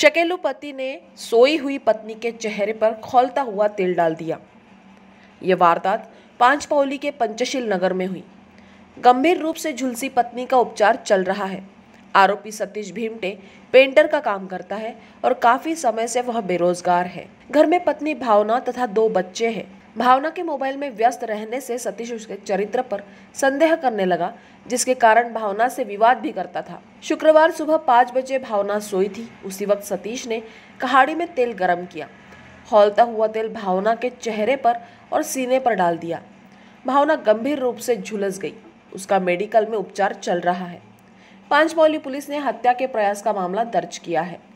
शकेलू पति ने सोई हुई पत्नी के चेहरे पर खोलता हुआ तेल डाल दिया यह वारदात पांचपौली के पंचशील नगर में हुई गंभीर रूप से झुलसी पत्नी का उपचार चल रहा है आरोपी सतीश भीमटे पेंटर का काम करता है और काफी समय से वह बेरोजगार है घर में पत्नी भावना तथा दो बच्चे हैं भावना के मोबाइल में व्यस्त रहने से सतीश उसके चरित्र पर संदेह करने लगा जिसके कारण भावना से विवाद भी करता था शुक्रवार सुबह पाँच बजे भावना सोई थी उसी वक्त सतीश ने कहाड़ी में तेल गर्म किया हौलता हुआ तेल भावना के चेहरे पर और सीने पर डाल दिया भावना गंभीर रूप से झुलस गई उसका मेडिकल में उपचार चल रहा है पांचमौली पुलिस ने हत्या के प्रयास का मामला दर्ज किया है